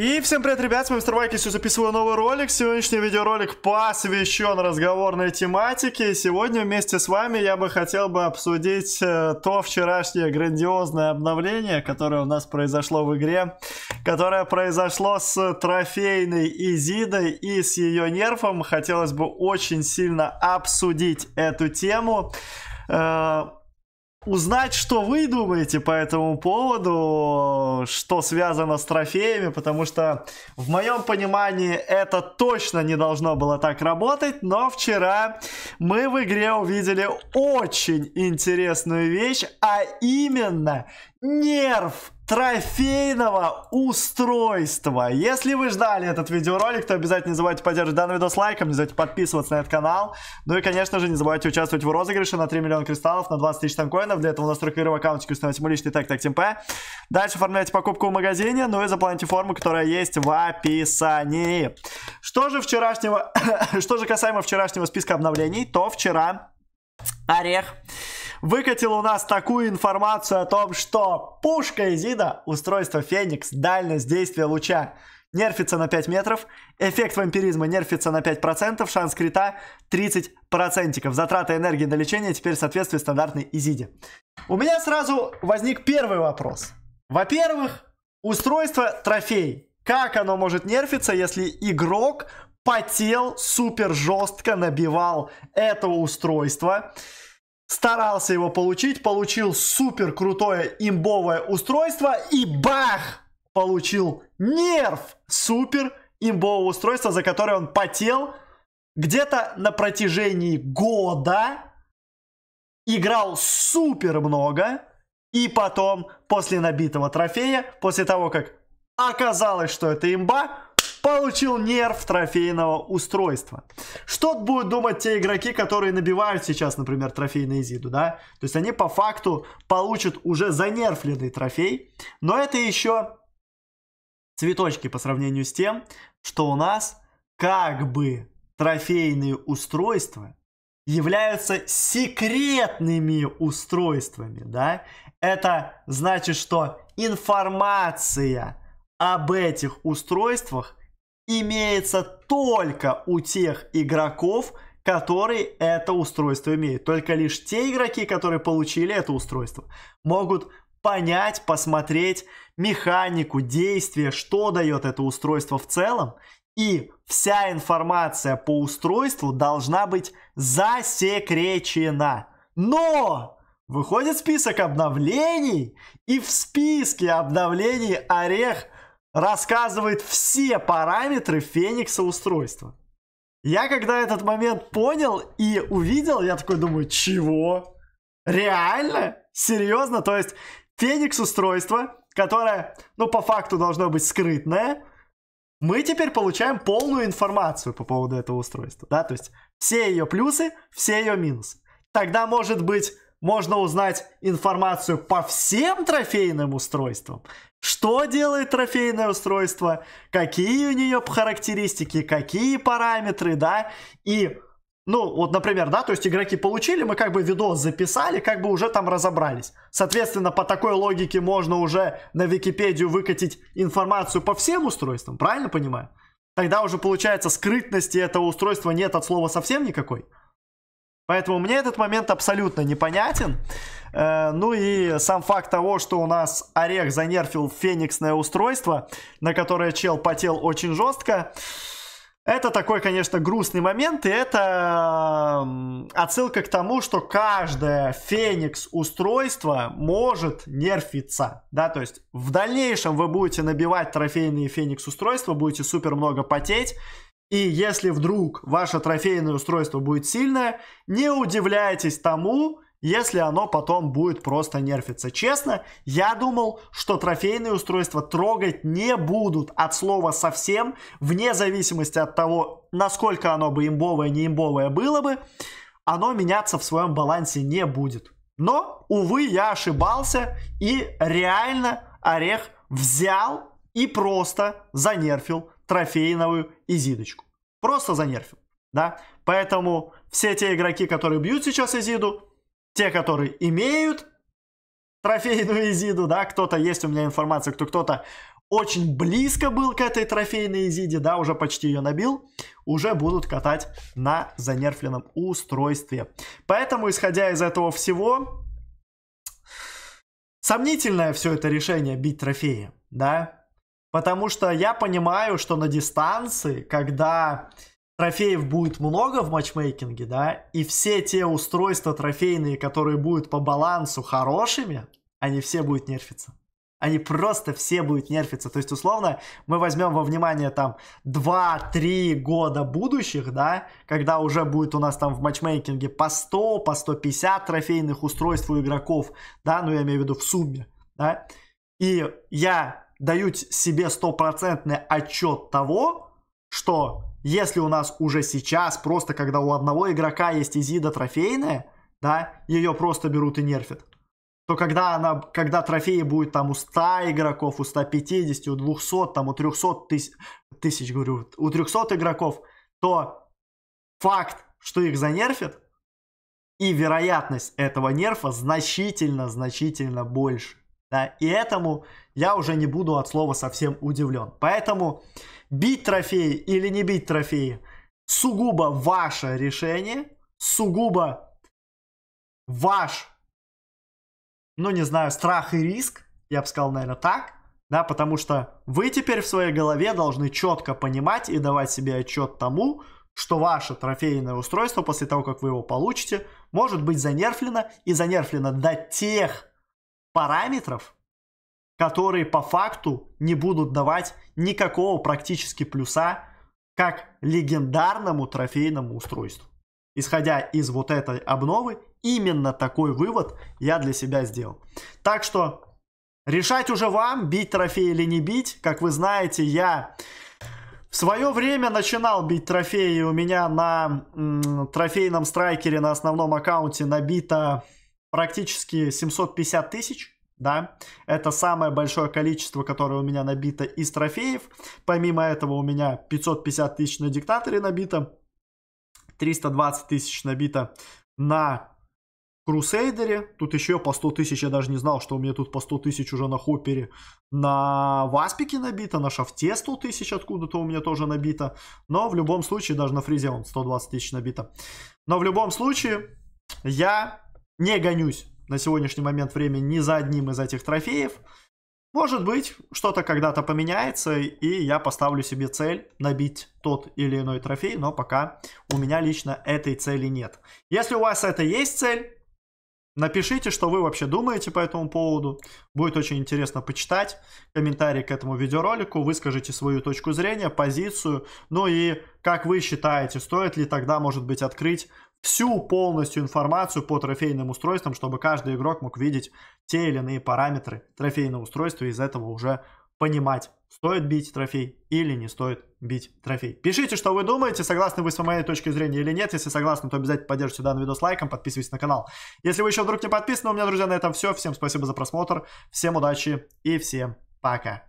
И всем привет, ребят, с вами Мистер Майк, я записываю новый ролик. Сегодняшний видеоролик посвящен разговорной тематике. сегодня вместе с вами я бы хотел бы обсудить э, то вчерашнее грандиозное обновление, которое у нас произошло в игре, которое произошло с трофейной Изидой и с ее нерфом. Хотелось бы очень сильно обсудить эту тему. Э, узнать, что вы думаете по этому поводу, что связано с трофеями, потому что в моем понимании это точно не должно было так работать, но вчера мы в игре увидели очень интересную вещь, а именно нерв трофейного устройства. Если вы ждали этот видеоролик, то обязательно не забывайте поддерживать данный видос лайком, не забывайте подписываться на этот канал. Ну и, конечно же, не забывайте участвовать в розыгрыше на 3 миллиона кристаллов, на 20 тысяч танкоинов. Для этого у нас игровой аккаунтик установите мой личный тег так ТМП. Дальше оформляйте покупку в магазине, ну и заполните форму, которая есть в описании. Что же вчерашнего... Что же касаемо вчерашнего списка обновлений, то вчера Орех выкатил у нас такую информацию о том, что пушка Изида, устройство Феникс, дальность действия луча нерфится на 5 метров, эффект вампиризма нерфится на 5%, шанс крита 30%. Затраты энергии на лечение теперь соответствуют стандартной Изиде. У меня сразу возник первый вопрос. Во-первых, устройство трофей. Как оно может нерфиться, если игрок потел супер жестко, набивал это устройство? старался его получить, получил супер крутое имбовое устройство и бах! Получил нерв супер имбового устройства, за которое он потел где-то на протяжении года, играл супер много, и потом, после набитого трофея, после того, как оказалось, что это имба, получил нерв трофейного устройства. Что будут думать те игроки, которые набивают сейчас, например, трофей на Изиду, да? То есть они по факту получат уже занерфленный трофей, но это еще цветочки по сравнению с тем, что у нас как бы трофейные устройства являются секретными устройствами, да? Это значит, что информация об этих устройствах имеется только у тех игроков, которые это устройство имеют. Только лишь те игроки, которые получили это устройство, могут понять, посмотреть механику, действие, что дает это устройство в целом. И вся информация по устройству должна быть засекречена. Но выходит список обновлений, и в списке обновлений Орех – рассказывает все параметры Феникса устройства. Я когда этот момент понял и увидел, я такой думаю, чего? Реально? Серьезно? То есть Феникс устройство, которое, ну, по факту должно быть скрытное, мы теперь получаем полную информацию по поводу этого устройства, да, то есть все ее плюсы, все ее минусы. Тогда, может быть, можно узнать информацию по всем трофейным устройствам. Что делает трофейное устройство, какие у нее характеристики, какие параметры, да, и ну, вот, например, да, то есть игроки получили, мы как бы видос записали, как бы уже там разобрались. Соответственно, по такой логике можно уже на Википедию выкатить информацию по всем устройствам, правильно понимаю? Тогда уже получается скрытности этого устройства нет от слова совсем никакой. Поэтому мне этот момент абсолютно непонятен. Э, ну и сам факт того, что у нас Орех занерфил фениксное устройство, на которое чел потел очень жестко. Это такой, конечно, грустный момент, и это отсылка к тому, что каждое Феникс устройство может нерфиться, да, то есть в дальнейшем вы будете набивать трофейные Феникс устройства, будете супер много потеть, и если вдруг ваше трофейное устройство будет сильное, не удивляйтесь тому, если оно потом будет просто нерфиться. Честно, я думал, что трофейные устройства трогать не будут от слова совсем, вне зависимости от того, насколько оно бы имбовое, не имбовое было бы, оно меняться в своем балансе не будет. Но, увы, я ошибался, и реально орех взял и просто занерфил трофейную изидочку. Просто занерфил, да? Поэтому все те игроки, которые бьют сейчас изиду, те, которые имеют трофейную изиду, да, кто-то есть у меня информация, кто кто-то очень близко был к этой трофейной изиде, да, уже почти ее набил, уже будут катать на занерфленном устройстве. Поэтому, исходя из этого всего, сомнительное все это решение бить трофеи, да, Потому что я понимаю, что на дистанции, когда трофеев будет много в матчмейкинге, да, и все те устройства трофейные, которые будут по балансу хорошими, они все будут нерфиться. Они просто все будут нерфиться. То есть, условно, мы возьмем во внимание там 2-3 года будущих, да, когда уже будет у нас там в матчмейкинге по 100, по 150 трофейных устройств у игроков, да, ну я имею в виду в сумме, да. И я дают себе стопроцентный отчет того, что если у нас уже сейчас, просто когда у одного игрока есть Изида трофейная, да, ее просто берут и нерфят, то когда, она, когда трофеи будет там у 100 игроков, у 150, у 200, там у 300 тысяч, тысяч говорю, у 300 игроков, то факт, что их занерфят, и вероятность этого нерфа значительно-значительно больше. Да, и этому я уже не буду от слова совсем удивлен. Поэтому бить трофеи или не бить трофеи сугубо ваше решение, сугубо ваш, ну не знаю, страх и риск, я бы сказал, наверное, так, да, потому что вы теперь в своей голове должны четко понимать и давать себе отчет тому, что ваше трофейное устройство после того, как вы его получите, может быть занерфлено и занерфлено до тех параметров, которые по факту не будут давать никакого практически плюса как легендарному трофейному устройству. Исходя из вот этой обновы, именно такой вывод я для себя сделал. Так что решать уже вам, бить трофей или не бить. Как вы знаете, я в свое время начинал бить трофеи. У меня на м, трофейном страйкере на основном аккаунте набито практически 750 тысяч да, это самое большое количество, которое у меня набито из трофеев. Помимо этого у меня 550 тысяч на диктаторе набито, 320 тысяч набито на Крусейдере, тут еще по 100 тысяч, я даже не знал, что у меня тут по 100 тысяч уже на хопере, на Васпике набито, на Шафте 100 тысяч откуда-то у меня тоже набито, но в любом случае, даже на Фризе он 120 тысяч набито, но в любом случае я не гонюсь на сегодняшний момент времени ни за одним из этих трофеев. Может быть, что-то когда-то поменяется, и я поставлю себе цель набить тот или иной трофей, но пока у меня лично этой цели нет. Если у вас это есть цель, напишите, что вы вообще думаете по этому поводу. Будет очень интересно почитать комментарии к этому видеоролику, выскажите свою точку зрения, позицию, ну и как вы считаете, стоит ли тогда, может быть, открыть всю полностью информацию по трофейным устройствам, чтобы каждый игрок мог видеть те или иные параметры трофейного устройства и из этого уже понимать, стоит бить трофей или не стоит бить трофей. Пишите, что вы думаете, согласны вы с моей точки зрения или нет. Если согласны, то обязательно поддержите данный видос лайком, подписывайтесь на канал. Если вы еще вдруг не подписаны, у меня, друзья, на этом все. Всем спасибо за просмотр, всем удачи и всем пока.